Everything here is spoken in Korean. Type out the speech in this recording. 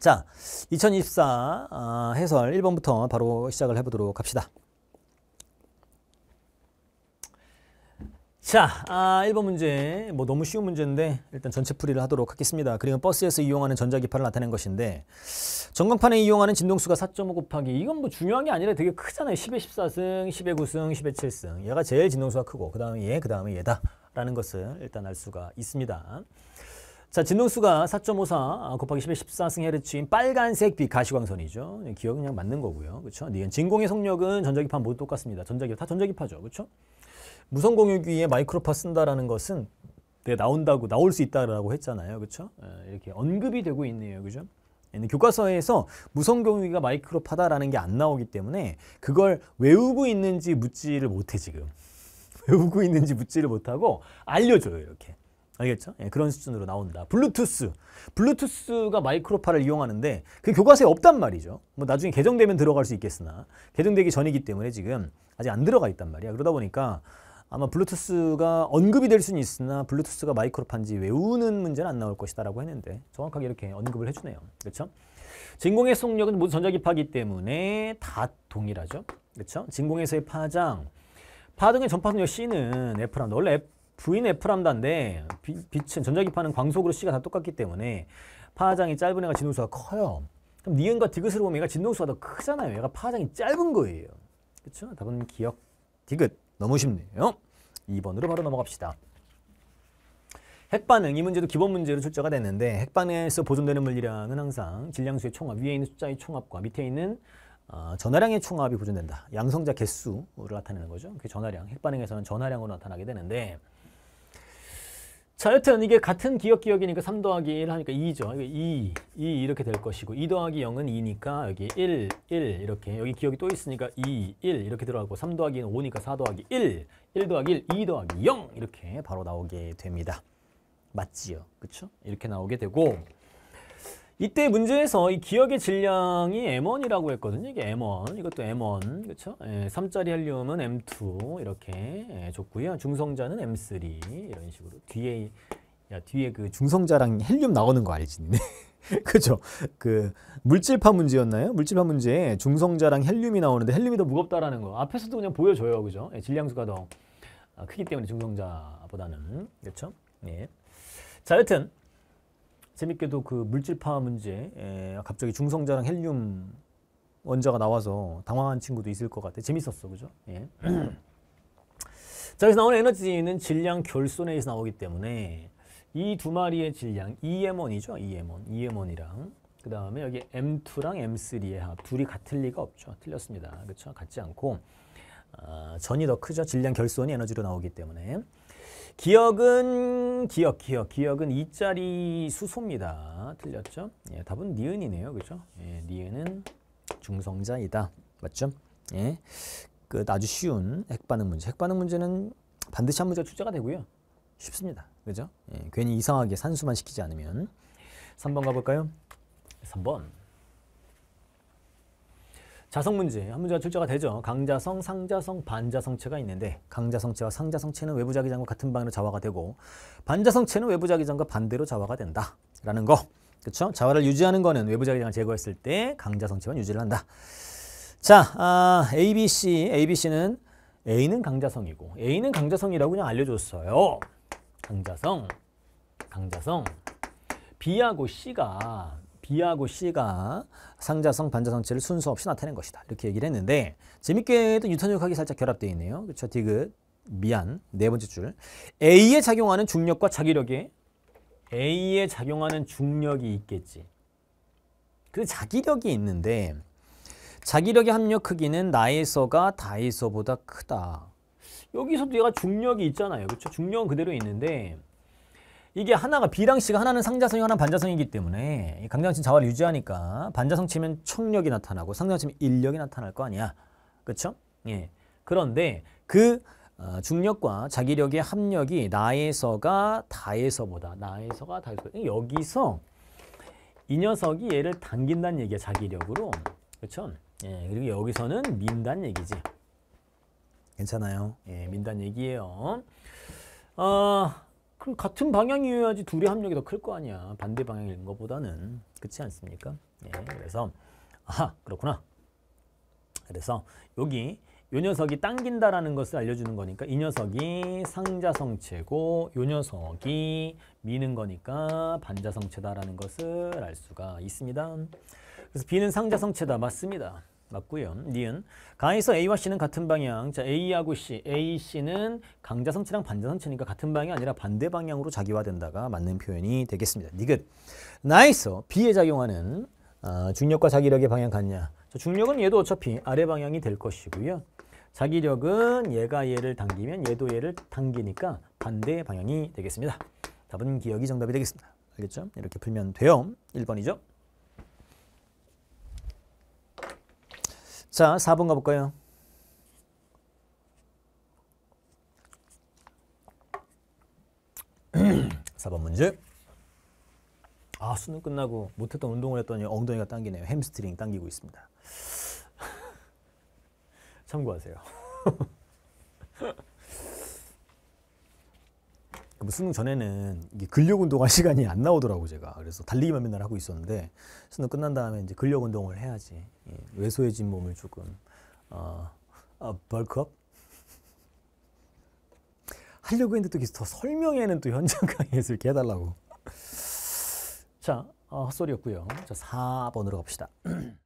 자, 2024 아, 해설 1번부터 바로 시작을 해보도록 합시다. 자, 아, 1번 문제, 뭐 너무 쉬운 문제인데 일단 전체 풀이를 하도록 하겠습니다. 그리고 버스에서 이용하는 전자기파를 나타낸 것인데 전광판에 이용하는 진동수가 4.5 곱하기 이건 뭐 중요한 게 아니라 되게 크잖아요. 10의 14승, 10의 9승, 10의 7승 얘가 제일 진동수가 크고 그 다음에 얘, 그 다음에 얘다 라는 것을 일단 알 수가 있습니다. 자, 진동수가 4.54 아, 곱하기 10의 14승헤르츠인 빨간색 빛가시광선이죠. 예, 기억은 그냥 맞는 거고요. 그렇죠? 진공의 속력은 전자기파 모두 똑같습니다. 전자기파 다 전자기파죠. 그렇죠? 무선 공유기 에 마이크로파 쓴다라는 것은 내가 네, 나온다고 나올 수 있다라고 했잖아요. 그렇죠? 이렇게 언급이 되고 있네요. 그죠? 예, 교과서에서 무선 공유기가 마이크로파다라는 게 안 나오기 때문에 그걸 외우고 있는지 묻지를 못해 지금. 외우고 있는지 묻지를 못하고 알려줘요. 이렇게. 알겠죠? 예, 그런 수준으로 나온다. 블루투스. 블루투스가 마이크로파를 이용하는데 그 교과서에 없단 말이죠. 뭐 나중에 개정되면 들어갈 수 있겠으나 개정되기 전이기 때문에 지금 아직 안 들어가 있단 말이야. 그러다 보니까 아마 블루투스가 언급이 될 수는 있으나 블루투스가 마이크로파인지 외우는 문제는 안 나올 것이다라고 했는데 정확하게 이렇게 언급을 해주네요. 그렇죠? 진공의 속력은 모두 전자기파기 때문에 다 동일하죠. 그렇죠? 진공에서의 파장, 파동의 전파속력 C는 F랑 원래 V는 F람다인데 빛은 전자기파는 광속으로 C가 다 똑같기 때문에 파장이 짧은 애가 진동수가 커요. 그럼 니은과 디귿으로 보면 얘가 진동수가 더 크잖아요. 얘가 파장이 짧은 거예요. 그렇죠? 답은 기억, 디귿. 너무 쉽네요. 2번으로 바로 넘어갑시다. 핵반응, 이 문제도 기본 문제로 출제가 됐는데 핵반응에서 보존되는 물리량은 항상 질량수의 총합, 위에 있는 숫자의 총합과 밑에 있는 어, 전화량의 총합이 보존된다. 양성자 개수를 나타내는 거죠. 그 전화량, 핵반응에서는 전화량으로 나타나게 되는데 자, 여튼 이게 같은 기억 기억이니까 3 더하기 1 하니까 2죠. 2, 2 이렇게 될 것이고 2 더하기 0은 2니까 여기 1, 1 이렇게 여기 기억이 또 있으니까 2, 1 이렇게 들어가고 3 더하기 1은 5니까 4 더하기 1, 1 더하기 1, 2 더하기 0 이렇게 바로 나오게 됩니다. 맞지요? 그쵸? 이렇게 나오게 되고 이때 문제에서 이 기억의 질량이 M1이라고 했거든요. 이게 M1, 이것도 M1, 그렇죠? 예, 3짜리 헬륨은 M2 이렇게 예, 줬고요. 중성자는 M3 이런 식으로 뒤에 야 뒤에 그 중성자랑 헬륨 나오는 거 알지? 네. 그죠? 그 물질파 문제였나요? 물질파 문제에 중성자랑 헬륨이 나오는데 헬륨이 더 무겁다라는 거 앞에서도 그냥 보여줘요, 그죠? 예, 질량수가 더 아, 크기 때문에 중성자보다는 그렇죠? 예. 자, 여튼 재밌게도 그 물질파 문제 에, 갑자기 중성자랑 헬륨 원자가 나와서 당황한 친구도 있을 것 같아. 재밌었어, 그죠? 예. 자, 여기서 나오는 에너지는 질량 결손에 서 나오기 때문에 이 두 마리의 질량, EM1이죠? EM1, EM1이랑 그 다음에 여기 M2랑 M3의 합, 둘이 같을 리가 없죠. 틀렸습니다. 그렇죠? 같지 않고 어, 전이 더 크죠. 질량 결손이 에너지로 나오기 때문에. 기억은 기억, 기억, 기억은 이자리 수소입니다. 틀렸죠? 예, 답은 니은이네요. 그죠? 예, 니은은 중성자이다. 맞죠? 예. 그 아주 쉬운 핵반응 문제. 핵반응 문제는 반드시 한 문제가 출제가 되고요. 쉽습니다. 그죠? 예, 괜히 이상하게 산수만 시키지 않으면. 3번 가볼까요? 3번. 자성 문제, 한 문제가 출제가 되죠. 강자성, 상자성, 반자성체가 있는데 강자성체와 상자성체는 외부자기장과 같은 방향으로 자화가 되고 반자성체는 외부자기장과 반대로 자화가 된다. 라는 거. 그렇죠? 자화를 유지하는 거는 외부자기장을 제거했을 때 강자성체만 유지를 한다. 자, 아, ABC, ABC는 A는 강자성이고 A는 강자성이라고 그냥 알려줬어요. 강자성, 강자성. B하고 C가 B하고 C가 상자성, 반자성체를 순서 없이 나타낸 것이다. 이렇게 얘기를 했는데 재밌게도 유턴력학이 살짝 결합되어 있네요. 그렇죠? 디귿, 미안, 네 번째 줄. A에 작용하는 중력과 자기력에 A에 작용하는 중력이 있겠지. 그 자기력이 있는데 자기력의 합력 크기는 나에서가 다에서보다 크다. 여기서도 얘가 중력이 있잖아요. 그렇죠? 중력은 그대로 있는데 이게 하나가 B랑씨가 하나는 상자성이 하나는 반자성이기 때문에 강자성 자화를 유지하니까 반자성 치면 청력이 나타나고 상자성 치면 인력이 나타날 거 아니야. 그렇죠? 예. 그런데 그 어, 중력과 자기력의 합력이 나에서가 다에서보다 나에서가 다에서 여기서 이 녀석이 얘를 당긴다는 얘기야 자기력으로 그렇죠? 예, 그리고 여기서는 민단 얘기지 괜찮아요 예, 민단 얘기예요 어, 그럼 같은 방향이어야지 둘의 합력이 더 클 거 아니야. 반대 방향인 것보다는. 그렇지 않습니까? 예, 그래서 아 그렇구나. 그래서 여기 요 녀석이 당긴다라는 것을 알려주는 거니까 이 녀석이 상자성체고 요 녀석이 미는 거니까 반자성체다라는 것을 알 수가 있습니다. 그래서 B는 상자성체다. 맞습니다. 맞고요. 니은. 강에서 A와 C는 같은 방향. 자, A하고 C. AC는 강자성체랑 반자성체니까 같은 방향이 아니라 반대 방향으로 자기화된다가 맞는 표현이 되겠습니다. 니은 나에서 B에 작용하는 어, 중력과 자기력의 방향 같냐. 자, 중력은 얘도 어차피 아래 방향이 될 것이고요. 자기력은 얘가 얘를 당기면 얘도 얘를 당기니까 반대 방향이 되겠습니다. 답은 기억이 정답이 되겠습니다. 알겠죠? 이렇게 풀면 돼요. 1번이죠. 자, 4번 가볼까요? 사번 문제. 아, 수능 끝나고 못했던 운동을 했더니 엉덩이가 당기네요. 햄스트링 당기고 있습니다. 참고하세요. 그러니까 뭐 수능 전에는 이게 근력 운동할 시간이 안 나오더라고 제가 그래서 달리기만 맨날 하고 있었는데 수능 끝난 다음에 이제 근력 운동을 해야지 예, 왜소해진 몸을 조금 어, 어, 벌크업 하려고 했는데 또, 더 설명에는 또 현장 강의에서 이렇게 해달라고 자 어, 헛소리였고요 자 4번으로 갑시다